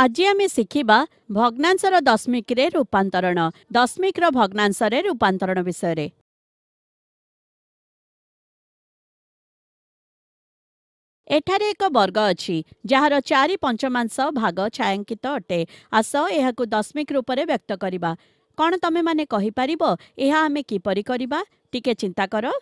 ଆଜି ଆମେ ଶିଖିବା ଭଗ୍ନାଂଶର ଦଶମିକରେ ରୂପାନ୍ତରଣ ଦଶମିକର ଭଗ୍ନାଂଶରେ ରୂପାନ୍ତରଣ ବିଷୟରେ ଏଠାରେ ଏକ ବର୍ଗ ଅଛି ଯାହାର ଚାରି ପଞ୍ଚମାଂଶ ଭାଗ ଛାୟାଙ୍କିତ ଅଟେ ଆସ ଏହାକୁ ଦଶମିକ ରୂପରେ ବ୍ୟକ୍ତ କରିବା କ'ଣ ତମେମାନେ କହିପାରିବ ଏହା ଆମେ କିପରି କରିବା ଟିକେ ଚିନ୍ତା କର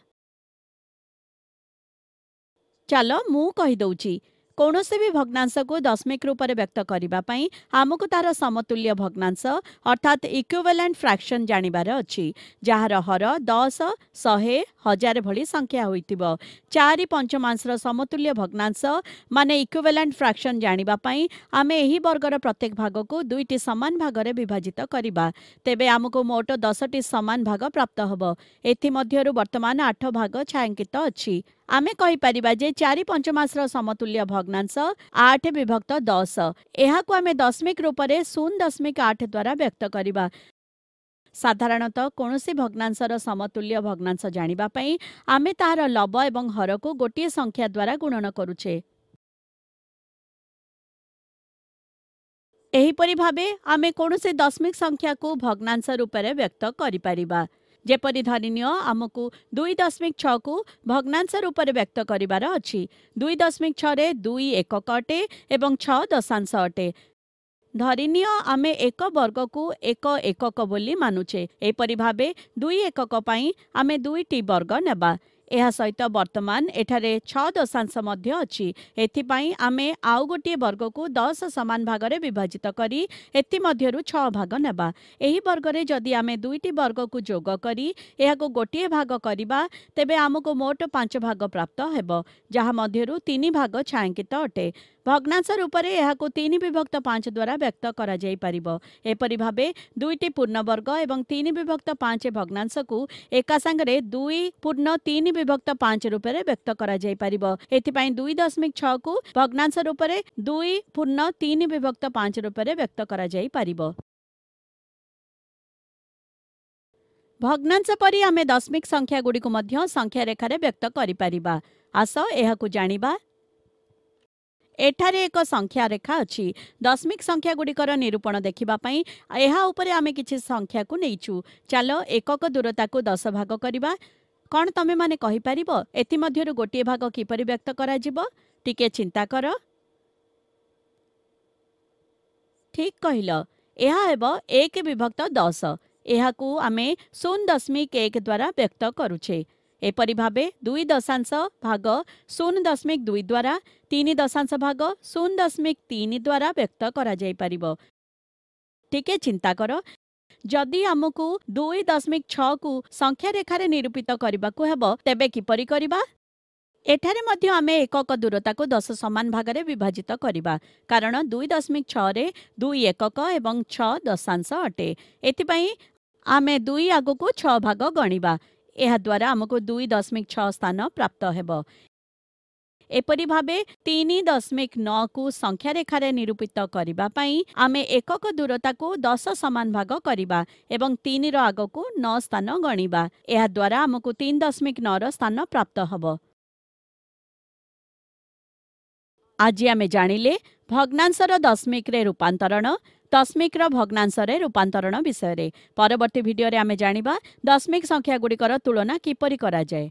ଚାଲ ମୁଁ କହିଦେଉଛି କୌଣସି ବି ଭଗ୍ନାଂଶକୁ ଦଶମିକ ରୂପରେ ବ୍ୟକ୍ତ କରିବା ପାଇଁ ଆମକୁ ତାର ସମତୁଲ୍ୟ ଭଗ୍ନାଂଶ ଅର୍ଥାତ୍ ଇକ୍ୟୁଭେଲାଣ୍ଟ ଫ୍ରାକ୍ସନ୍ ଜାଣିବାର ଅଛି ଯାହାର ହର ଦଶ ଶହେ ହଜାର ଭଳି ସଂଖ୍ୟା ହୋଇଥିବ ଚାରି ପଞ୍ଚମାଂଶର ସମତୁଲ୍ୟ ଭଗ୍ନାଂଶ ମାନେ ଇକ୍ୟୁଭେଲାଣ୍ଟ ଫ୍ରାକ୍ସନ୍ ଜାଣିବା ପାଇଁ ଆମେ ଏହି ବର୍ଗର ପ୍ରତ୍ୟେକ ଭାଗକୁ ଦୁଇଟି ସମାନ ଭାଗରେ ବିଭାଜିତ କରିବା ତେବେ ଆମକୁ ମୋଟ ଦଶଟି ସମାନ ଭାଗ ପ୍ରାପ୍ତ ହେବ ଏଥିମଧ୍ୟରୁ ବର୍ତ୍ତମାନ ଆଠ ଭାଗ ଛାୟାଙ୍କିତ ଅଛି आमे आमेपार चारि समतुल्य भग्नांश आठ विभक्त दस यहाँ दशमिक रूपमा शून्य दशमिक आठ द्वारा व्यक्त गर् साधारणत कि भग्नांश र समतुल्य भग्नांश को त संख्या द्वारा गुणन गरुछ दशमिक को भग्नांश रूपले व्यक्त गरिपार ଯେପରି ଧରିନିଅ ଆମକୁ ଦୁଇ ଦଶମିକ ଛଅକୁ ଭଗ୍ନାଂଶ ରୂପରେ ବ୍ୟକ୍ତ କରିବାର ଅଛି ଦୁଇ ଦଶମିକ ଛଅରେ ଦୁଇ ଏକକ ଅଟେ ଏବଂ ଛଅ ଦଶାଂଶ ଅଟେ ଧରିନିଅ ଆମେ ଏକ ବର୍ଗକୁ ଏକ ଏକକ ବୋଲି ମାନୁଛେ ଏପରି ଭାବେ ଦୁଇ ଏକକ ପାଇଁ ଆମେ ଦୁଇଟି ବର୍ଗ ନେବା ଏହା ସହିତ ବର୍ତ୍ତମାନ ଏଠାରେ ଛଅ ଦଶାଂଶ ମଧ୍ୟ ଅଛି ଏଥିପାଇଁ ଆମେ ଆଉ ଗୋଟିଏ ବର୍ଗକୁ ଦଶ ସମାନ ଭାଗରେ ବିଭାଜିତ କରି ଏଥିମଧ୍ୟରୁ ଛଅ ଭାଗ ନେବା ଏହି ବର୍ଗରେ ଯଦି ଆମେ ଦୁଇଟି ବର୍ଗକୁ ଯୋଗ କରି ଏହାକୁ ଗୋଟିଏ ଭାଗ କରିବା ତେବେ ଆମକୁ ମୋଟ ପାଞ୍ଚ ଭାଗ ପ୍ରାପ୍ତ ହେବ ଯାହା ମଧ୍ୟରୁ ତିନି ଭାଗ ଛାୟାଙ୍କିତ ଅଟେ ভগ্নাংশ রূপরে ইহাকু 3 বিভক্ত 5 দ্বারা ব্যক্ত করা যাই পারিব এপরি ভাবে 2টি পূর্ণ বর্গ এবং 3 বিভক্ত 5ে ভগ্নাংশক একসঙ্গরে 2 পূর্ণ 3 বিভক্ত 5 রূপরে ব্যক্ত করা যাই পারিব এতি পই 2.6কু ভগ্নাংশ রূপরে 2 পূর্ণ 3 বিভক্ত 5 রূপরে ব্যক্ত করা যাই পারিব ভগ্নাংশপরি আমি দশমিক সংখ্যা গুডিক মধ্য সংখ্যা রেখারে ব্যক্ত করি পারিব আসো ইহাকু জানিবা ଏଠାରେ ଏକ ସଂଖ୍ୟା ରେଖା ଅଛି ଦଶମିକ ସଂଖ୍ୟାଗୁଡ଼ିକର ନିରୂପଣ ଦେଖିବା ପାଇଁ ଏହା ଉପରେ ଆମେ କିଛି ସଂଖ୍ୟାକୁ ନେଇଛୁ ଚାଲ ଏକକ ଦୂରତାକୁ ଦଶ ଭାଗ କରିବା କ'ଣ ତମେମାନେ କହିପାରିବ ଏଥିମଧ୍ୟରୁ ଗୋଟିଏ ଭାଗ କିପରି ବ୍ୟକ୍ତ କରାଯିବ ଟିକେ ଚିନ୍ତା କର ଠିକ୍ କହିଲ ଏହା ହେବ ଏକ ବିଭକ୍ତ ଦଶ ଏହାକୁ ଆମେ ଶୂନ ଦଶମିକ ଏକ ଦ୍ୱାରା ବ୍ୟକ୍ତ କରୁଛେ ଏପରି ଭାବେ ଦୁଇ ଦଶାଂଶ ଭାଗ ଶୂନ ଦଶମିକ ଦୁଇ ଦ୍ୱାରା ତିନି ଦଶାଂଶ ଭାଗ ଶୂନ ଦଶମିକ ତିନି ଦ୍ୱାରା ବ୍ୟକ୍ତ କରାଯାଇପାରିବ ଟିକେ ଚିନ୍ତା କର ଯଦି ଆମକୁ ଦୁଇ ଦଶମିକ ଛଅକୁ ସଂଖ୍ୟାରେଖାରେ ନିରୂପିତ କରିବାକୁ ହେବ ତେବେ କିପରି କରିବା ଏଠାରେ ମଧ୍ୟ ଆମେ ଏକକ ଦୂରତାକୁ ଦଶ ସମାନ ଭାଗରେ ବିଭାଜିତ କରିବା କାରଣ ଦୁଇ ଦଶମିକ ଛଅରେ ଦୁଇ ଏକକ ଏବଂ ଛଅ ଦଶାଂଶ ଅଟେ ଏଥିପାଇଁ ଆମେ ଦୁଇ ଆଗକୁ ଛଅ ଭାଗ ଗଣିବା ଏହା ଦ୍ୱାରା ଆମକୁ ଦୁଇ ଦଶମିକ ଛଅ ସ୍ଥାନ ପ୍ରାପ୍ତ ହେବ ଏପରି ଭାବେ ତିନି ଦଶମିକ ନଅକୁ ସଂଖ୍ୟାରେଖାରେ ନିରୂପିତ କରିବା ପାଇଁ ଆମେ ଏକକ ଦୂରତାକୁ ଦଶ ସମାନ ଭାଗ କରିବା ଏବଂ ତିନିର ଆଗକୁ ନଅ ସ୍ଥାନ ଗଣିବା ଏହାଦ୍ୱାରା ଆମକୁ ତିନି ଦଶମିକ ନଅର ସ୍ଥାନ ପ୍ରାପ୍ତ ହେବ ଆଜି ଆମେ ଜାଣିଲେ ଭଗ୍ନାଂଶର ଦଶମିକରେ ରୂପାନ୍ତରଣ दसमिक्र भग्नांशले रूपान्तरण विषय परवर्ती भिडियो आमे जाँदा दसमिक संख्यागुडिको तुलना केपरि